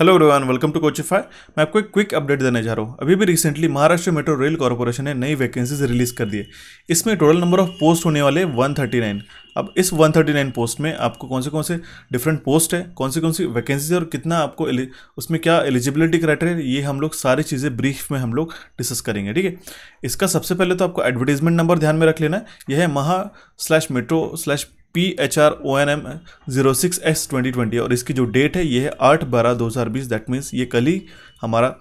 Hello Rohan welcome to Coachify मैं आपको एक क्विक अपडेट देने जा रहा हूँ अभी भी recently Maharashtra metro rail corporation ने नई वैकेंसीज रिलीज कर दिए इसमें टोटल नंबर ऑफ पोस्ट होने वाले 139 अब इस 139 पोस्ट में आपको कौन से कौन से डिफरेंट पोस्ट है कौन सी कौन सी वैकेंसीज है और कितना आपको उसमें क्या एलिजिबिलिटी क्राइटेरिया ये हम लोग सारी चीज़ें ब्रीफ में हम लोग डिस्कस करेंगे ठीक है इसका सबसे पहले तो आपको एडवर्टीजमेंट नंबर ध्यान में रख लेना है यह है Maha slash metro slash P H R O N M zero six S twenty twenty और इसकी जो डेट है ये है आठ बारह दो हज़ार बीस दैट मीन्स ये कल ही हमारा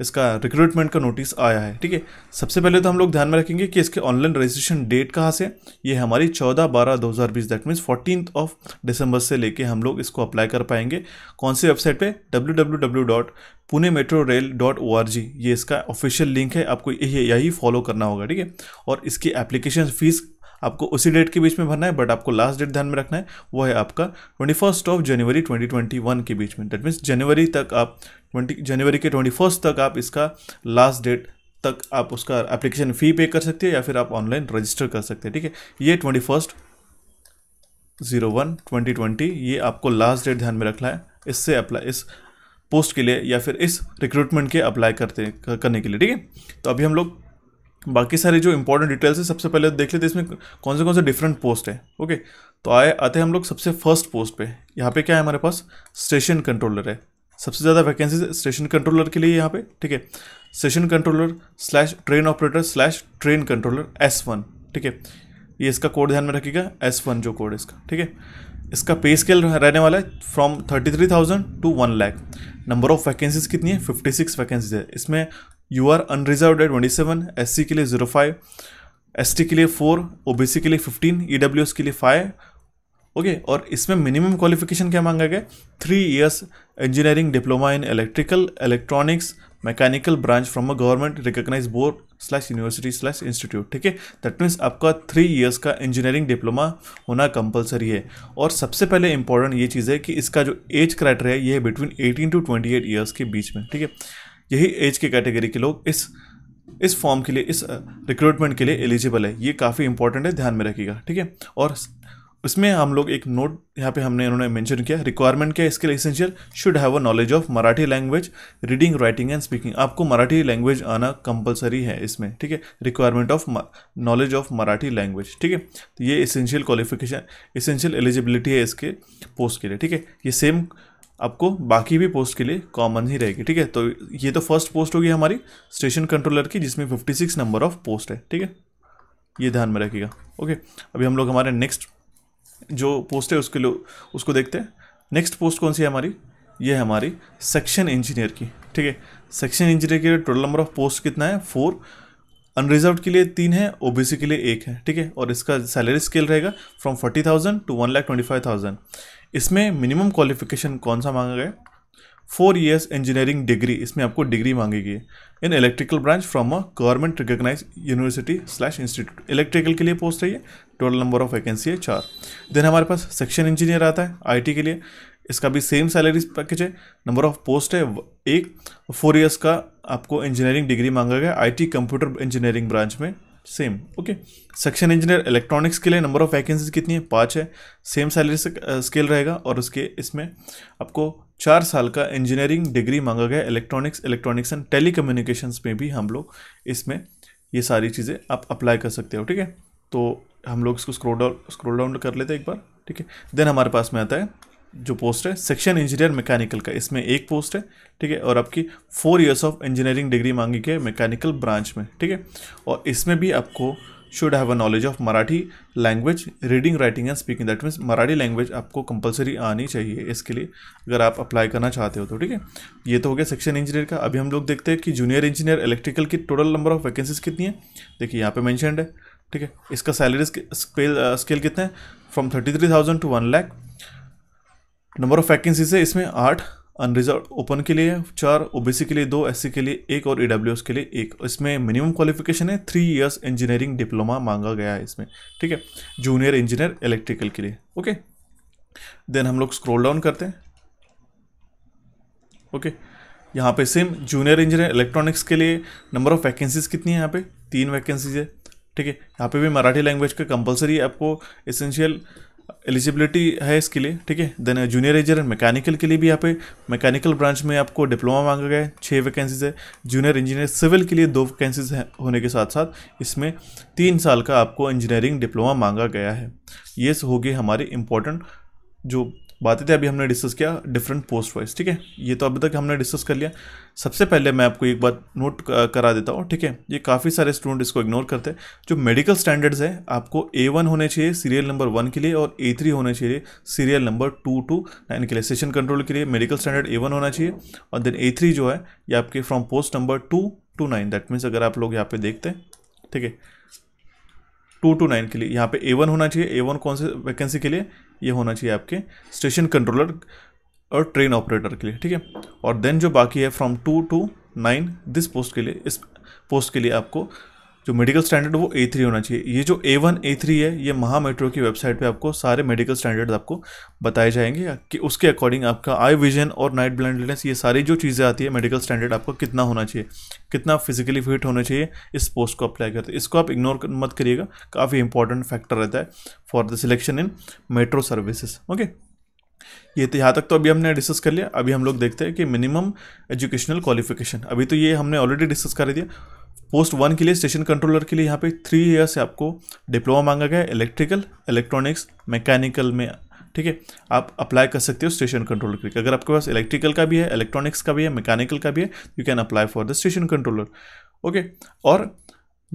इसका रिक्रूटमेंट का नोटिस आया है ठीक है सबसे पहले तो हम लोग ध्यान में रखेंगे कि इसके ऑनलाइन रजिस्ट्रेशन डेट कहाँ से ये हमारी चौदह बारह दो हज़ार बीस that means fourteen of December से लेके हम लोग इसको अप्लाई कर पाएंगे कौन सी वेबसाइट पे W W W dot Pune metro rail dot O R G ये इसका ऑफिशियल लिंक है आपको यही यही फॉलो करना होगा ठीक है और इसकी एप्लीकेशन फ़ीस आपको उसी डेट के बीच में भरना है बट आपको लास्ट डेट ध्यान में रखना है वो है आपका twenty first of January twenty twenty one के बीच में डेट मीन्स जनवरी तक आप ट्वेंटी जनवरी के ट्वेंटी फर्स्ट तक आप इसका लास्ट डेट तक आप उसका एप्लीकेशन फ़ी पे कर सकते हो या फिर आप ऑनलाइन रजिस्टर कर सकते हैं ठीक है ये twenty first zero one twenty twenty ये आपको लास्ट डेट ध्यान में रखना है इससे अप्लाई इस पोस्ट के लिए या फिर इस रिक्रूटमेंट के अप्लाई करते करने के लिए ठीक है तो अभी हम लोग बाकी सारे जो इंपॉर्टेंट डिटेल्स है सबसे पहले देख लेते इसमें कौन से कौन से डिफरेंट पोस्ट है ओके तो आए आते हैं हम लोग सबसे फर्स्ट पोस्ट पे यहाँ पे क्या है हमारे पास स्टेशन कंट्रोलर है सबसे ज़्यादा वैकेंसी स्टेशन कंट्रोलर के लिए यहाँ पे ठीक है station controller slash train operator slash train controller S one ठीक है ये इसका कोड ध्यान में रखिएगा एस वन जो कोड इसका ठीक है इसका पे स्केल रहने वाला है from thirty three thousand to one lakh number of vacancies कितनी है फिफ्टी सिक्स वैकेंसीज है इसमें यू आर अनरिजर्व है ट्वेंटी सेवन एस के लिए जीरो फाइव एस के लिए फोर ओ के लिए फिफ्टीन ई e के लिए फाइव ओके okay, और इसमें मिनिमम क्वालिफिकेशन क्या मांगा गया three years engineering diploma in electrical electronics mechanical branch from a government recognise board slash university slash institute ठीक है दैट मीन्स आपका थ्री इयर्स का इंजीनियरिंग डिप्लोमा होना कंपलसरी है और सबसे पहले इंपॉर्टेंट ये चीज़ है कि इसका जो एज क्राइटेरिया है ये है between eighteen to twenty eight years के बीच में ठीक है यही एज के कैटेगरी के लोग इस इस फॉर्म के लिए इस रिक्रूटमेंट के लिए एलिजिबल है ये काफ़ी इंपॉर्टेंट है ध्यान में रखिएगा ठीक है और इसमें हम लोग एक नोट यहाँ पे हमने इन्होंने मेंशन किया रिक्वायरमेंट क्या है इसके लिए essential should have a knowledge of Marathi language reading writing and speaking आपको मराठी लैंग्वेज आना कंपलसरी है इसमें ठीक है requirement of knowledge of Marathi language ठीक है तो ये इसेंशियल क्वालिफिकेशन इसेंशियल एलिजिबिलिटी है इसके पोस्ट के लिए ठीक है ये सेम आपको बाकी भी पोस्ट के लिए कॉमन ही रहेगी ठीक है तो ये तो फर्स्ट पोस्ट होगी हमारी स्टेशन कंट्रोलर की जिसमें 56 नंबर ऑफ पोस्ट है ठीक है ये ध्यान में रखिएगा ओके अभी हम लोग हमारे नेक्स्ट जो पोस्ट है उसके लिए उसको देखते हैं नेक्स्ट पोस्ट कौन सी है हमारी ये है हमारी सेक्शन इंजीनियर की ठीक है सेक्शन इंजीनियर के टोटल नंबर ऑफ पोस्ट कितना है फोर अनरिजर्व के लिए तीन है ओबीसी के लिए एक है ठीक है और इसका सैलरी स्केल रहेगा from forty thousand to one lakh twenty five thousand इसमें मिनिमम क्वालिफिकेशन कौन सा मांगा गया फोर ईयर्स इंजीनियरिंग डिग्री इसमें आपको डिग्री मांगी गई in electrical branch from a government recognise university slash institute electrical के लिए पोस्ट है टोटल नंबर ऑफ वैकेंसी है चार देन हमारे पास सेक्शन इंजीनियर आता है आईटी के लिए इसका भी सेम सैलरी पैकेज है नंबर ऑफ पोस्ट है एक फोर इयर्स का आपको इंजीनियरिंग डिग्री मांगा गया आईटी कंप्यूटर इंजीनियरिंग ब्रांच में same okay section engineer electronics के लिए नंबर ऑफ वैकेंसीज कितनी है पाँच है सेम सैलरी से स्केल रहेगा और उसके इसमें आपको चार साल का इंजीनियरिंग डिग्री मांगा गया इलेक्ट्रॉनिक्स इलेक्ट्रॉनिक्स एंड टेली में भी हम लोग इसमें ये सारी चीज़ें आप अप्लाई कर सकते हो ठीक है तो हम लोग इसको स्क्रोल डाउन स्क्रोल डाउन कर लेते हैं एक बार ठीक है देन हमारे पास में आता है जो पोस्ट है सेक्शन इंजीनियर मैकेनिकल का इसमें एक पोस्ट है ठीक है और आपकी four years of engineering degree मांगी गई है मैकेनिकल ब्रांच में ठीक है और इसमें भी आपको should have a knowledge of Marathi language reading writing and speaking that means Marathi language आपको कंपलसरी आनी चाहिए इसके लिए अगर आप अप्लाई करना चाहते हो तो ठीक है ये तो हो गया सेक्शन इंजीनियर का अभी हम लोग देखते हैं कि जूनियर इंजीनियर इलेक्ट्रिकल की टोटल नंबर ऑफ वैकेंसीज कितनी है देखिए यहाँ पे मैंशनड है ठीक है इसका सैलरी स्केल स्केल कितना है from thirty three thousand to one lakh number of vacancies है इसमें आठ अनरिजर्व ओपन के लिए चार ओबीसी के लिए दो एससी के लिए एक और ईडब्ल्यूएस e के लिए एक इसमें मिनिमम क्वालिफिकेशन है थ्री इयर्स इंजीनियरिंग डिप्लोमा मांगा गया है इसमें ठीक है जूनियर इंजीनियर इलेक्ट्रिकल के लिए ओके देन हम लोग स्क्रोल डाउन करते हैं ओके यहाँ पे सेम जूनियर इंजीनियर इलेक्ट्रॉनिक्स के लिए नंबर ऑफ वैकेंसीज कितनी है यहाँ पे तीन वैकेंसीज है ठीक है यहाँ पे भी मराठी लैंग्वेज का कंपलसरी आपको एसेंशियल एलिजिबिलिटी है इसके लिए ठीक है then junior engineer and mechanical के लिए भी यहाँ पे मैकेनिकल ब्रांच में आपको डिप्लोमा मांगा गया है छः वैकेंसीज है जूनियर इंजीनियर सिविल के लिए दो वैकेंसीज होने के साथ साथ इसमें तीन साल का आपको इंजीनियरिंग डिप्लोमा मांगा गया है ये होगी हमारी इंपॉर्टेंट जो बातें थी अभी हमने डिस्कस किया डिफरेंट पोस्ट वाइज ठीक है ये तो अभी तक हमने डिस्कस कर लिया सबसे पहले मैं आपको एक बात नोट करा देता हूँ ठीक है ये काफ़ी सारे स्टूडेंट इसको इग्नोर करते हैं जो मेडिकल स्टैंडर्ड्स है आपको ए वन होने चाहिए सीरियल नंबर वन के लिए और ए थ्री होने चाहिए serial number two two nine के लिए सेशन कंट्रोल के लिए मेडिकल स्टैंडर्ड ए वन होना चाहिए और देन ए थ्री जो है ये आपके from post number two two nine that means अगर आप लोग यहाँ पे देखते हैं ठीक है टू टू नाइन के लिए यहाँ पे ए वन होना चाहिए ए वन कौन से वैकेंसी के लिए ये होना चाहिए आपके स्टेशन कंट्रोलर और ट्रेन ऑपरेटर के लिए ठीक है और देन जो बाकी है from two two nine this post के लिए इस पोस्ट के लिए आपको जो मेडिकल स्टैंडर्ड वो ए थ्री होना चाहिए ये जो ए वन ए थ्री है ये महा मेट्रो की वेबसाइट पे आपको सारे मेडिकल स्टैंडर्ड आपको बताए जाएंगे कि उसके अकॉर्डिंग आपका आई विजन और नाइट ब्लाइंडनेस ये सारी जो चीज़ें आती है मेडिकल स्टैंडर्ड आपको कितना होना चाहिए कितना फिजिकली फिट होना चाहिए इस पोस्ट को अप्लाई करते इसको आप इग्नोर मत करिएगा काफ़ी इंपॉर्टेंट फैक्टर रहता है for the selection in metro services okay ये तो यहाँ तक तो अभी हमने डिस्कस कर लिया अभी हम लोग देखते हैं कि मिनिमम एजुकेशनल क्वालिफिकेशन अभी तो ये हमने ऑलरेडी डिस्कस कर दिया पोस्ट वन के लिए स्टेशन कंट्रोलर के लिए यहाँ पे थ्री ईयर से आपको डिप्लोमा मांगा गया इलेक्ट्रिकल इलेक्ट्रॉनिक्स मैकेनिकल में ठीक है आप अप्लाई कर सकते हो स्टेशन कंट्रोलर के लिए अगर आपके पास इलेक्ट्रिकल का भी है इलेक्ट्रॉनिक्स का भी है मैकेनिकल का भी है you can apply for the station controller okay और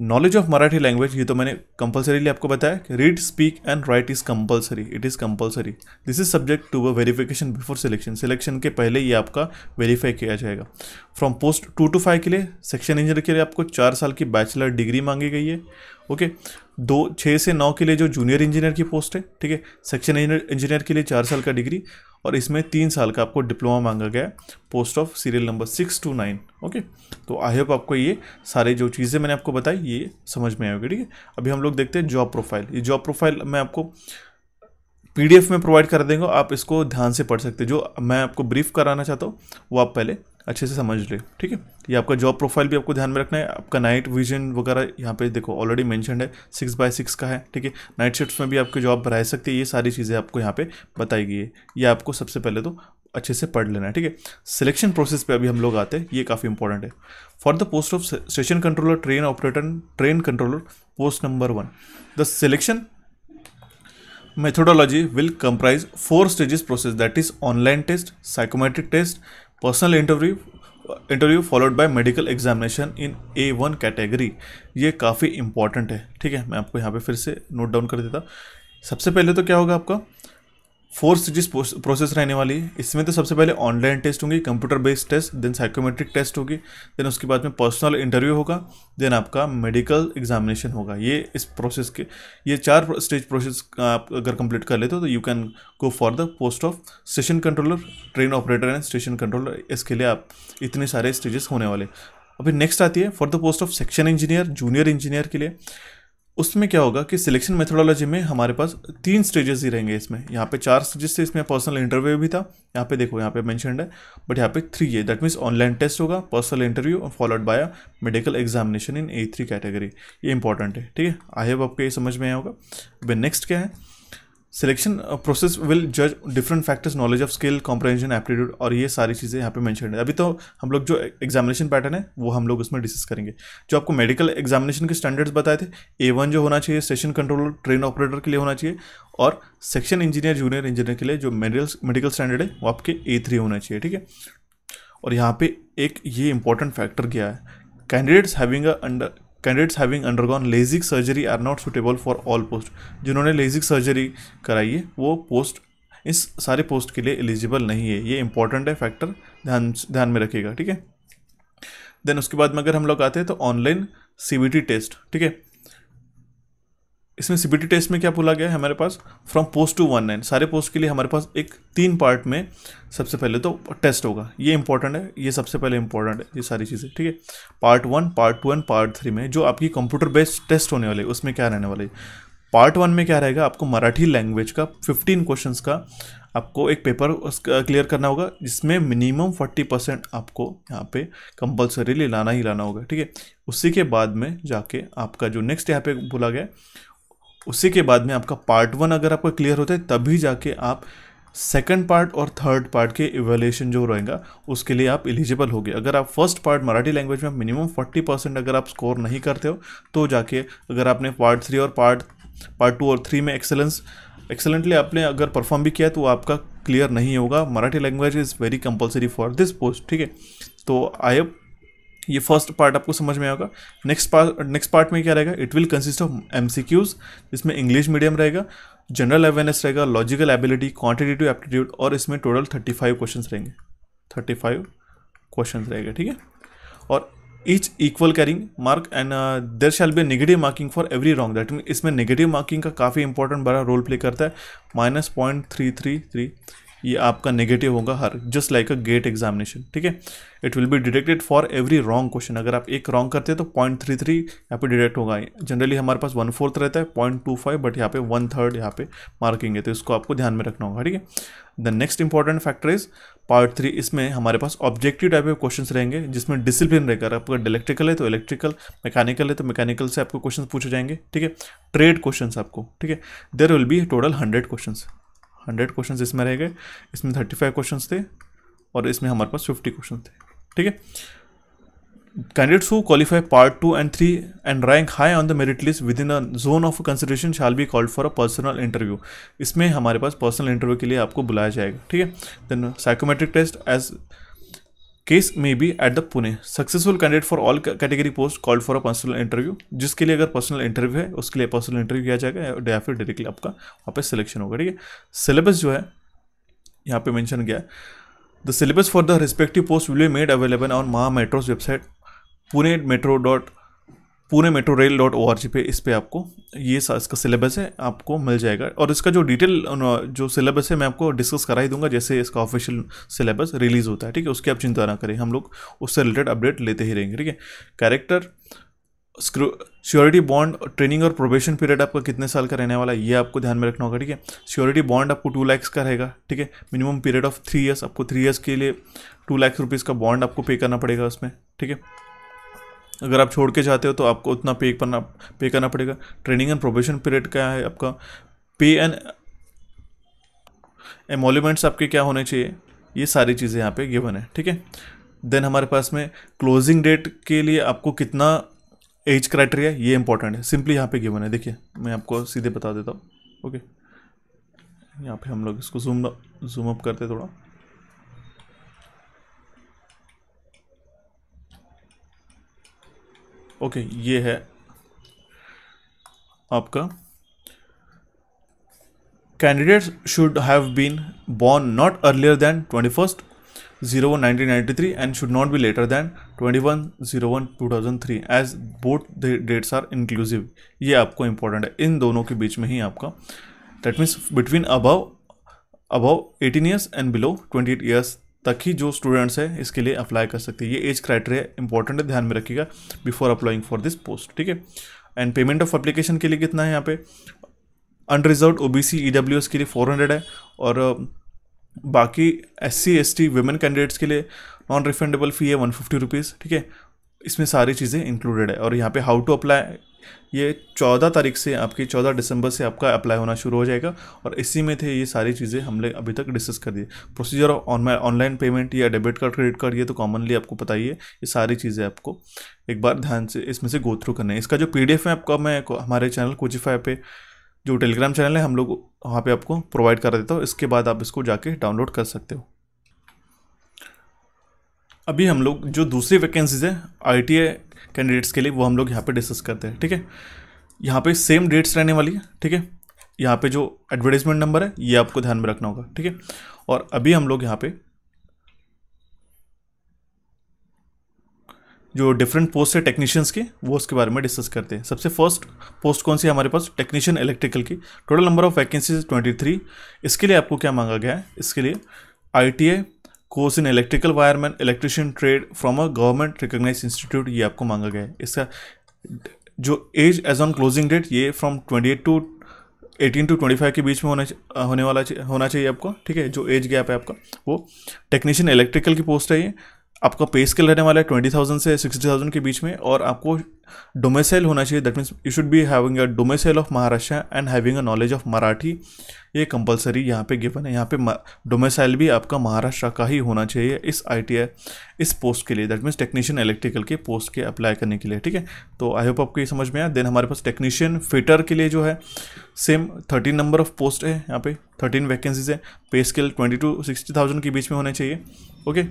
नॉलेज ऑफ मराठी लैंग्वेज ये तो मैंने कंपलसरीली आपको बताया कि read speak and write is compulsory it is compulsory this is subject to a verification before selection selection के पहले ये आपका वेरीफाई किया जाएगा from post two two five के लिए सेक्शन इंजीनियर के लिए आपको चार साल की बैचलर डिग्री मांगी गई है ओके okay, दो छः से नौ के लिए जो जूनियर इंजीनियर की पोस्ट है ठीक है सेक्शन इंजीनियर के लिए चार साल का डिग्री और इसमें तीन साल का आपको डिप्लोमा मांगा गया है post of serial number six two nine okay तो आई होप आपको ये सारे जो चीज़ें मैंने आपको बताई ये समझ में आएगी ठीक है अभी हम लोग देखते हैं जॉब प्रोफाइल ये जॉब प्रोफाइल मैं आपको पीडीएफ में प्रोवाइड कर देंगे आप इसको ध्यान से पढ़ सकते हैं जो मैं आपको ब्रीफ कराना चाहता हूँ वो आप पहले अच्छे से समझ ले ठीक है ये आपका जॉब प्रोफाइल भी आपको ध्यान में रखना है आपका नाइट विजन वगैरह यहाँ पे देखो ऑलरेडी मैंशन है सिक्स बाय सिक्स का है ठीक है नाइट शिफ्ट में भी आपकी जॉब रह सकती है ये सारी चीज़ें आपको यहाँ पे बताई गई है ये आपको सबसे पहले तो अच्छे से पढ़ लेना है ठीक है सिलेक्शन प्रोसेस पे अभी हम लोग आते हैं ये काफ़ी इंपॉर्टेंट है for the post of station controller train operator train controller post number one the selection methodology will comprise four stages process that is online test psychometric test personal interview interview followed by medical examination in A one category ये काफ़ी important है ठीक है मैं आपको यहाँ पे फिर से नोट डाउन कर देता सबसे पहले तो क्या होगा आपका फोर्थ जिस प्रोसेस रहने वाली है इसमें तो सबसे पहले ऑनलाइन टेस्ट होंगी computer based test then psychometric test होगी देन उसके बाद में पर्सनल इंटरव्यू होगा देन आपका मेडिकल एग्जामिनेशन होगा ये इस प्रोसेस के ये चार स्टेज प्रोसेस आप अगर कंप्लीट कर लेते हो तो you can go for the post of station controller train operator and station controller इसके लिए आप इतने सारे स्टेजेस होने वाले अभी नेक्स्ट आती है for the post of section engineer junior engineer के लिए उसमें क्या होगा कि सिलेक्शन मेथोडोलॉजी में हमारे पास तीन स्टेजेस ही रहेंगे इसमें यहाँ पे चार स्टेजेस थे इसमें पर्सनल इंटरव्यू भी था यहाँ पे देखो यहाँ पे मैंशन है बट यहाँ पे थ्री है दैट मीन्स ऑनलाइन टेस्ट होगा पर्सनल इंटरव्यू और followed by medical examination in A three category ये इंपॉर्टेंट है ठीक है आई होप आपको ये समझ में आया होगा नेक्स्ट क्या है सिलेक्शन प्रोसेस विल जज different factors knowledge of skill comprehension aptitude और ये सारी चीज़ें यहाँ पे मैंशन है अभी तो हम लोग जो एग्जामिनेशन पैटर्न है वो हम लोग उसमें डिस्कस करेंगे जो आपको मेडिकल एग्जामिनेशन के स्टैंडर्ड्स बताए थे ए वन जो होना चाहिए सेशन कंट्रोलर ट्रेन ऑपरेटर के लिए होना चाहिए और सेक्शन इंजीनियर जूनियर इंजीनियर के लिए जो मेडिकल मेडिकल स्टैंडर्ड है वो आपके ए थ्री होना चाहिए ठीक है और यहाँ पे एक ये इंपॉर्टेंट फैक्टर क्या है candidates having a under candidates having undergone LASIK surgery are not suitable for all post जिन्होंने लेजिक सर्जरी कराई है वो पोस्ट इस सारे पोस्ट के लिए एलिजिबल नहीं है ये इंपॉर्टेंट है फैक्टर ध्यान ध्यान में रखिएगा ठीक है देन उसके बाद में अगर हम लोग आते हैं तो ऑनलाइन सी टेस्ट ठीक है इसमें सीबीटी टेस्ट में क्या बोला गया है हमारे पास from post two one nine सारे पोस्ट के लिए हमारे पास एक तीन पार्ट में सबसे पहले तो टेस्ट होगा ये इंपॉर्टेंट है ये सबसे पहले इंपॉर्टेंट है ये सारी चीज़ें ठीक है part one part two and part three में जो आपकी कंप्यूटर बेस्ड टेस्ट होने वाले उसमें क्या रहने वाले पार्ट वन में क्या रहेगा आपको मराठी लैंग्वेज का फिफ्टीन क्वेश्चन का आपको एक पेपर क्लियर करना होगा जिसमें मिनिमम फोर्टी परसेंट आपको यहाँ पे कंपलसरीली लाना ही लाना होगा ठीक है उसी के बाद में जाके आपका जो नेक्स्ट यहाँ पे बोला गया उसी के बाद में आपका पार्ट वन अगर आपका क्लियर होता है तभी जाके आप सेकंड पार्ट और थर्ड पार्ट के इवेल्यूशन जो रहेगा उसके लिए आप एलिजिबल होगे अगर आप फर्स्ट पार्ट मराठी लैंग्वेज में मिनिमम 40 परसेंट अगर आप स्कोर नहीं करते हो तो जाके अगर आपने पार्ट थ्री और पार्ट पार्ट टू और थ्री में एक्सेलेंस एक्सेलेंटली आपने अगर परफॉर्म भी किया तो आपका क्लियर नहीं होगा Marathi language is very compulsory for this post ठीक है तो आई ये फर्स्ट पार्ट आपको समझ में आएगा नेक्स्ट पार्ट नेक्स्ट पार्ट में क्या रहेगा it will consist of M C Qs जिसमें इंग्लिश मीडियम रहेगा जनरल अवेयरनेस रहेगा लॉजिकल एबिलिटी क्वांटिटेटिव एप्टीट्यूड और इसमें टोटल थर्टी फाइव क्वेश्चन रहेंगे थर्टी फाइव क्वेश्चन रहेगा ठीक है और each equal carrying mark and there shall be negative marking for every wrong that mean इसमें नेगेटिव मार्किंग का काफ़ी इंपॉर्टेंट बड़ा रोल प्ले करता है minus point three three three ये आपका नेगेटिव होगा हर just like a GATE examination ठीक है it will be deducted for every wrong question अगर आप एक रॉन्ग करते हैं तो पॉइंट थ्री थ्री यहाँ पर डिडेक्ट होगा जनरली हमारे पास वन फोर्थ रहता है पॉइंट टू फाइव बट यहाँ पे वन थर्ड यहाँ पे मार्किंग है तो इसको आपको ध्यान में रखना होगा ठीक है the next important factor is part three इसमें हमारे पास ऑब्जेक्टिव टाइप के क्वेश्चन रहेंगे जिसमें डिसिप्लिन रहेगा आपका इलेक्ट्रिकल है तो इलेक्ट्रिकल मैकेनिकल है तो मैकेनिकल से आपको क्वेश्चन पूछे जाएंगे ठीक है ट्रेड क्वेश्चन आपको ठीक है there will be total hundred question hundred question इसमें रह गए इसमें थर्टी फाइव क्वेश्चन थे और इसमें हमारे पास फिफ्टी क्वेश्चन थे ठीक है candidates who qualify part two and three and rank high on the merit list within a zone of consideration shall be called for a personal interview इसमें हमारे पास personal interview के लिए आपको बुलाया जाएगा ठीक है then psychometric test as case may be at the Pune successful candidate for all category post called for a personal interview जिसके लिए अगर पर्सनल इंटरव्यू है उसके लिए पर्सनल इंटरव्यू किया जाएगा या फिर डायरेक्टली आपका वहाँ पे सिलेक्शन होगा ठीक है सिलेबस जो है यहाँ पे मेंशन किया the syllabus for the respective post will be made available on Maha metro's website Pune metro dot Pune metro rail dot O R G पे इस पर आपको ये इसका सिलेबस है आपको मिल जाएगा और इसका जो डिटेल जो सिलेबस है मैं आपको डिस्कस करा ही दूंगा जैसे इसका ऑफिशियल सिलेबस रिलीज़ होता है ठीक है उसकी आप चिंता ना करें हम लोग उससे रिलेटेड अपडेट लेते ही रहेंगे ठीक है कैरेक्टर स्क्योरिटी बॉन्ड ट्रेनिंग और प्रोबेशन पीरियड आपका कितने साल का रहने वाला है ये आपको ध्यान में रखना होगा ठीक है सिक्योरिटी बॉन्ड आपको टू लैक्स का रहेगा ठीक है minimum period of three years आपको थ्री ईयर्स के लिए टू लैक्स रुपीज़ का बॉन्ड आपको पे करना पड़ेगा उसमें ठीक है अगर आप छोड़ के जाते हो तो आपको उतना पे करना पे करना पड़ेगा ट्रेनिंग एंड प्रोबेशन पीरियड क्या है आपका पे एंड एमोलीमेंट्स आपके क्या होने चाहिए ये सारी चीज़ें यहाँ पे गिवन है ठीक है देन हमारे पास में क्लोजिंग डेट के लिए आपको कितना एज क्राइटेरिया ये इंपॉर्टेंट है सिंपली यहाँ पे गिवन है देखिए मैं आपको सीधे बता देता हूँ ओके यहाँ पे हम लोग इसको जूम जूम अप करते थोड़ा ओके ये है आपका candidate should have been born not earlier than twenty first zero one nineteen ninety three and should not be later than twenty one zero one two thousand three as both dates are inclusive ये आपको important है इन दोनों के बीच में ही आपका that means between above above eighteen years and below twenty eight years तक ही जो स्टूडेंट्स हैं इसके लिए अप्लाई कर सकते हैं ये एज क्राइटेरिया इंपॉर्टेंट है ध्यान में रखिएगा before applying for this post ठीक है एंड पेमेंट ऑफ अप्लीकेशन के लिए कितना है यहाँ पे unreserved O B C E W S के लिए फोर हंड्रेड है और बाकी S C S T women candidates के लिए नॉन रिफंडेबल फ़ी है वन फिफ्टी रुपीज़ ठीक है इसमें सारी चीज़ें इंक्लूडेड है और यहाँ पे हाउ टू अप्लाई ये चौदह तारीख से आपकी चौदह दिसंबर से आपका अप्लाई होना शुरू हो जाएगा और इसी में थे ये सारी चीज़ें हमने अभी तक डिस्कस कर दी प्रोसीजर ऑफ ऑनलाइन पेमेंट या डेबिट कार्ड क्रेडिट कार्ड ये तो कॉमनली आपको पता ही है ये सारी चीज़ें आपको एक बार ध्यान से इसमें से गो थ्रू करना है इसका जो पी है आपका मैं हमारे चैनल कोचिफाई पर जो टेलीग्राम चैनल है हम लोग वहाँ पर आपको प्रोवाइड कर देता हूँ इसके बाद आप इसको जाके डाउनलोड कर सकते हो अभी हम लोग जो दूसरी वैकेंसीज है आई कैंडिडेट्स के लिए वो हम लोग यहाँ पे डिस्कस करते हैं ठीक है यहाँ पे सेम डेट्स रहने वाली है ठीक है यहाँ पे जो एडवर्टीजमेंट नंबर है ये आपको ध्यान में रखना होगा ठीक है और अभी हम लोग यहाँ पे जो डिफरेंट पोस्ट है टेक्नीशियंस के वो उसके बारे में डिस्कस करते हैं सबसे फर्स्ट पोस्ट कौन सी है हमारे पास टेक्नीशियन इलेक्ट्रिकल की total number of vacancies twenty three इसके लिए आपको क्या मांगा गया है इसके लिए I course in electrical wireman electrician trade from a government recognise institute ये आपको मांगा गया है इसका जो age age on closing date ये from twenty two eighteen to twenty five के बीच में होने होने वाला होना चाहिए आपको ठीक है जो एज गैप है आपका वो टेक्नीशियन इलेक्ट्रिकल की पोस्ट है ये आपका पे स्केल रहने वाला है ट्वेंटी थाउजेंड से सिक्सटी थाउजेंड के बीच में और आपको डोमेसाइल होना चाहिए that means you should be having a domicile of Maharashtra and having a knowledge of Marathi ये कंपलसरी यहाँ पे गिवन है यहाँ पे डोमेसाइल भी आपका महाराष्ट्र का ही होना चाहिए इस आई इस पोस्ट के लिए दैट मीन्स टेक्नीशियन इलेक्ट्रिकल के पोस्ट के अप्लाई करने के लिए ठीक है तो आई होप आपको ये समझ में आया देन हमारे पास टेक्नीशियन फिटर के लिए जो है same thirteen number of post है यहाँ पे थर्टीन वैकेंसीज है pay scale twenty to sixty thousand के बीच में होने चाहिए ओके okay?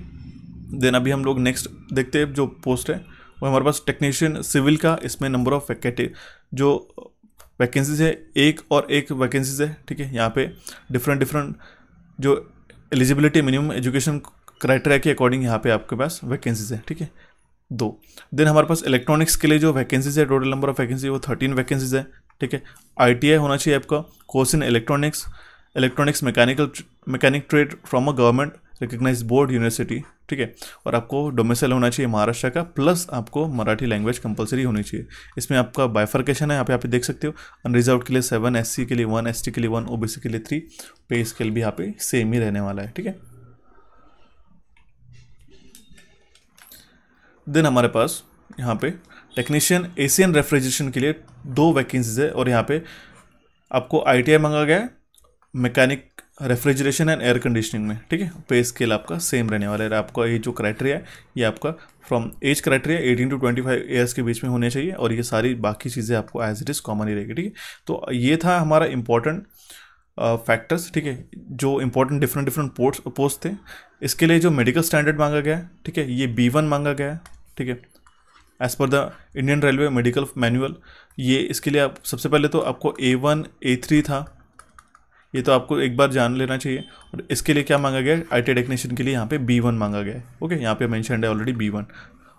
देन अभी हम लोग नेक्स्ट देखते हैं जो पोस्ट है वो हमारे पास टेक्नीशियन सिविल का इसमें नंबर ऑफ वैकेट जो वैकेंसीज है एक और एक वैकेंसीज है ठीक है यहाँ पे डिफरेंट डिफरेंट जो एलिजिबिलिटी मिनिमम एजुकेशन क्राइटेरिया के अकॉर्डिंग यहाँ पे आपके पास वैकेंसीज है ठीक है दो देन हमारे पास इलेक्ट्रॉनिक्स के लिए जो वैकेंसीज है टोटल नंबर ऑफ वैकेंसी वो थर्टीन वैकेंसीज है ठीक है आई होना चाहिए आपका course in electronics electronics mechanical mechanic trade from a government recognise board university ठीक है और आपको डोमेसल होना चाहिए महाराष्ट्र का प्लस आपको मराठी लैंग्वेज कंपलसरी होनी चाहिए इसमें आपका बाइफर्केशन है यहाँ पे आप देख सकते हो अनरिजर्व के लिए सेवन एस के लिए वन एस के लिए वन ओ के लिए थ्री पे स्केल भी यहाँ पे सेम ही रहने वाला है ठीक है देन हमारे पास यहाँ पे टेक्नीशियन एशियन रेफ्रिजरेशन के लिए दो वैकेंसीज है और यहाँ पे आपको आई मंगा गया है mechanic refrigeration and air conditioning में ठीक है पे स्केल आपका सेम रहने वाला है आपका ये जो क्राइटेरिया है ये आपका from age criteria 18 to 25 five years के बीच में होने चाहिए और ये सारी बाकी चीज़ें आपको एज इट इज़ कॉमन ही रहेगी ठीक है तो ये था हमारा इंपॉर्टेंट फैक्टर्स ठीक है जो important different different post post थे इसके लिए जो मेडिकल स्टैंडर्ड मांगा गया है ठीक है ये बी वन मांगा गया है ठीक है as per the Indian railway medical manual ये इसके लिए आप सबसे पहले तो आपको ए वन ए थ्री था ये तो आपको एक बार जान लेना चाहिए और इसके लिए क्या मांगा गया है आई टेक्नीशियन e के लिए यहाँ पे बी वन मांगा गया है ओके यहाँ पे मैंशन है already B one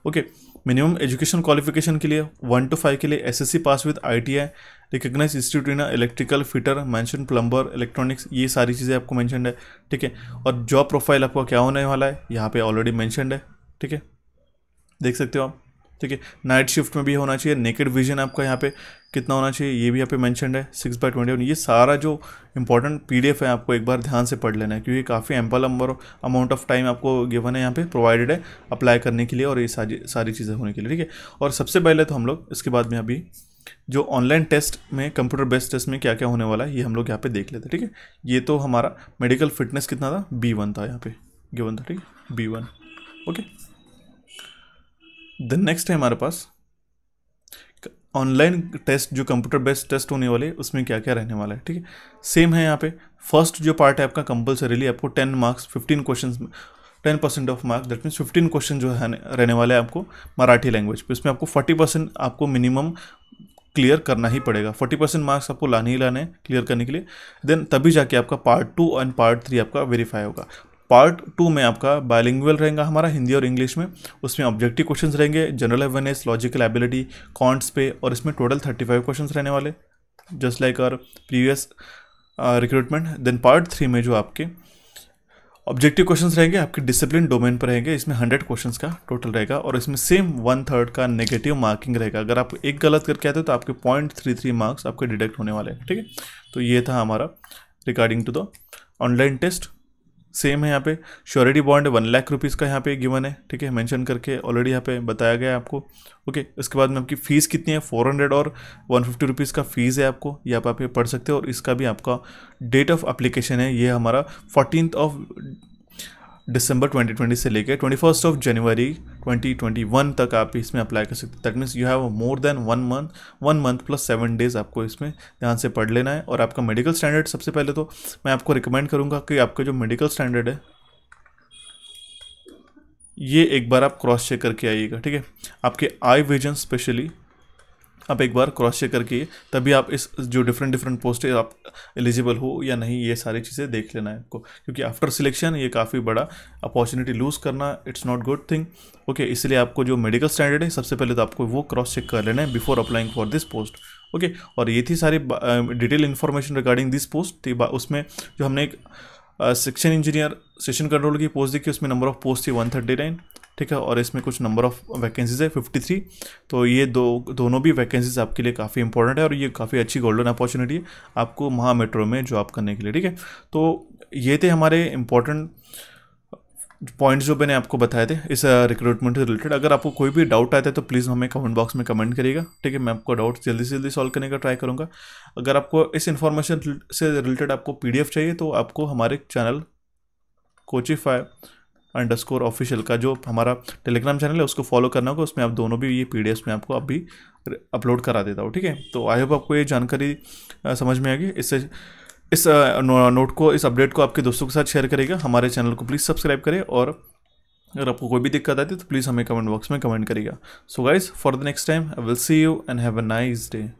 okay minimum education qualification के लिए वन टू फाइव के लिए SSC pass with ITI recognise institute in electrical fitter mention plumber electronics ये सारी चीज़ें आपको मैंशन है ठीक है और जॉब प्रोफाइल आपका क्या होने वाला है यहाँ पर ऑलरेडी मैंशनड है ठीक है देख सकते हो आप ठीक है नाइट शिफ्ट में भी होना चाहिए नेकेड विजन आपका यहाँ पे कितना होना चाहिए ये भी यहाँ पे मैंशन है सिक्स बाई ट्वेंटी ये सारा जो इंपॉर्टेंट पी है आपको एक बार ध्यान से पढ़ लेना है क्योंकि काफ़ी ample number amount of time आपको गिवन है यहाँ पे प्रोवाइडेड है अप्लाई करने के लिए और ये सारी सारी चीज़ें होने के लिए ठीक है और सबसे पहले तो हम लोग इसके बाद में अभी जो ऑनलाइन टेस्ट में कंप्यूटर बेस्ड टेस्ट में क्या क्या होने वाला है ये हम लोग यहाँ पे देख लेते हैं ठीक है ये तो हमारा मेडिकल फिटनेस कितना था बी वन था यहाँ पे गिवन था ठीक है B one okay then next है हमारे पास ऑनलाइन टेस्ट जो कंप्यूटर बेस्ड टेस्ट होने वाले उसमें क्या क्या रहने वाला है ठीक है सेम है यहाँ पे फर्स्ट जो पार्ट है आपका कंपलसरीली आपको ten marks fifteen question ten percent of marks that means fifteen question जो है रहने वाले हैं आपको मराठी लैंग्वेज पे उसमें आपको फोर्टी परसेंट आपको मिनिमम क्लियर करना ही पड़ेगा फोर्टी परसेंट मार्क्स आपको लाने ही लाने क्लियर करने के लिए देन तभी जाके आपका part two and part three आपका वेरीफाई होगा पार्ट टू में आपका बायलिंगुअल रहेगा हमारा हिंदी और इंग्लिश में उसमें ऑब्जेक्टिव क्वेश्चंस रहेंगे जनरल अवेयरनेस लॉजिकल एबिलिटी कॉन्ट्स पे और इसमें टोटल थर्टी फाइव क्वेश्चन रहने वाले just like our previous recruitment then part three में जो आपके ऑब्जेक्टिव क्वेश्चंस रहेंगे आपके डिसिप्लिन डोमेन पर रहेंगे इसमें हंड्रेड क्वेश्चंस का टोटल रहेगा और इसमें सेम वन थर्ड का नेगेटिव मार्किंग रहेगा अगर आप एक गलत करके आते हो तो आपके पॉइंट थ्री थ्री मार्क्स आपके डिडक्ट होने वाले हैं ठीक है तो ये था हमारा regarding to the online test same है यहाँ पे surety bond one lakh rupees का यहाँ पे गिवन है ठीक है मेंशन करके ऑलरेडी यहाँ पे बताया गया है आपको ओके उसके बाद में आपकी फ़ीस कितनी है फोर हंड्रेड और वन फिफ्टी रुपीज़ का फ़ीस है आपको ये आप यहाँ पे पढ़ सकते हो और इसका भी आपका डेट ऑफ अप्लीकेशन है ये हमारा फोर्टीन ऑफ दिसंबर 2020 से लेकर ट्वेंटी फर्स्ट ऑफ जनवरी 2021 तक आप इसमें अप्लाई कर सकते हैं that means you have more than one month one month plus seven days आपको इसमें ध्यान से पढ़ लेना है और आपका मेडिकल स्टैंडर्ड सबसे पहले तो मैं आपको रिकमेंड करूँगा कि आपका जो मेडिकल स्टैंडर्ड है ये एक बार आप क्रॉस चेक करके आइएगा ठीक है आपके आई विजन स्पेशली आप एक बार क्रॉस चेक करके तभी आप इस जो डिफरेंट डिफरेंट पोस्ट है आप एलिजिबल हो या नहीं ये सारी चीज़ें देख लेना है आपको क्योंकि आफ्टर सिलेक्शन ये काफ़ी बड़ा अपॉर्चुनिटी लूज़ करना it's not good thing okay इसलिए आपको जो मेडिकल स्टैंडर्ड है सबसे पहले तो आपको वो क्रॉस चेक कर लेना है before applying for this post okay और ये थी सारी detail information regarding this post थी उसमें जो हमने एक सेक्शन इंजीनियर सेशन कंट्रोल की पोस्ट देखी उसमें नंबर ऑफ पोस्ट थी वन थर्टी नाइन ठीक है और इसमें कुछ नंबर ऑफ वैकेंसीज है फिफ्टी थ्री तो ये दो दोनों भी वैकेंसीज आपके लिए काफ़ी इंपॉर्टेंट है और ये काफ़ी अच्छी गोल्डन अपॉर्चुनिटी है आपको महा मेट्रो में जॉब करने के लिए ठीक है तो ये थे हमारे इंपॉर्टेंट पॉइंट्स जो मैंने आपको बताए थे इस रिक्रूटमेंट से रिलेटेड अगर आपको कोई भी डाउट आता है तो प्लीज़ हमें कमेंट बॉक्स में कमेंट करिएगा ठीक है मैं आपको डाउट जल्दी से जल्दी सॉल्व करने का ट्राई करूँगा अगर आपको इस इन्फॉर्मेशन से रिलेटेड आपको पीडीएफ चाहिए तो आपको हमारे चैनल कोचिफाई अंडरस्कोर ऑफिशियल का जो हमारा टेलीग्राम चैनल है उसको फॉलो करना होगा उसमें आप दोनों भी ये पी में आपको अब भी अपलोड करा देता हूँ ठीक है तो आई होप आपको ये जानकारी समझ में आएगी इससे इस नोट को इस अपडेट को आपके दोस्तों के साथ शेयर करेगा हमारे चैनल को प्लीज़ सब्सक्राइब करें और अगर आपको कोई भी दिक्कत आती है तो प्लीज़ हमें कमेंट बॉक्स में कमेंट करेगा so guys for the next time I will see you and have a nice day